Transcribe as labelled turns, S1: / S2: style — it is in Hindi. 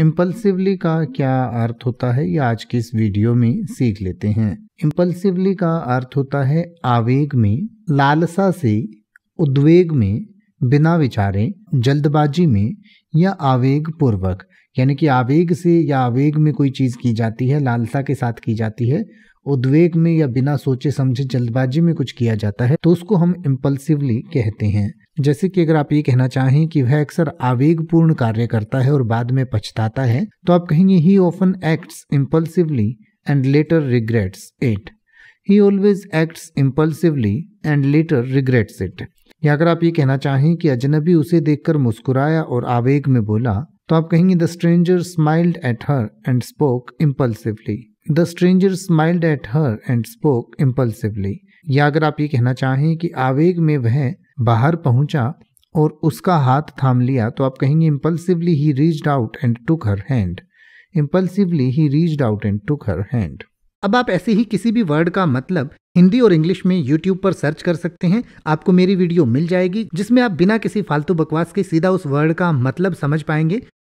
S1: इम्पल्सिवली का क्या अर्थ होता है ये आज की इस वीडियो में सीख लेते हैं इम्पल्सिवली का अर्थ होता है आवेग में लालसा से उद्वेग में बिना विचारे जल्दबाजी में या आवेग पूर्वक यानी कि आवेग से या आवेग में कोई चीज़ की जाती है लालसा के साथ की जाती है उद्वेग में या बिना सोचे समझे जल्दबाजी में कुछ किया जाता है तो उसको हम इम्पल्सिवली कहते हैं जैसे कि अगर आप ये कहना चाहें कि वह अक्सर आवेगपूर्ण कार्य करता है और बाद में पछताता है तो आप कहेंगे he often acts impulsively and later regrets it he always acts impulsively and later regrets it या अगर आप ये कहना चाहें कि अजनबी उसे देखकर मुस्कुराया और आवेग में बोला तो आप कहेंगे the stranger smiled at her and spoke impulsively the stranger smiled at her and spoke impulsively या अगर आप ये कहना चाहें कि आवेग में वह बाहर पहुंचा और उसका हाथ थाम लिया तो आप कहेंगे impulsively he reached out and took her hand impulsively he reached out and took her hand अब आप ऐसे ही किसी भी वर्ड का मतलब हिंदी और इंग्लिश में यूट्यूब पर सर्च कर सकते हैं आपको मेरी वीडियो मिल जाएगी जिसमें आप बिना किसी फालतू बकवास के सीधा उस वर्ड का मतलब समझ पाएंगे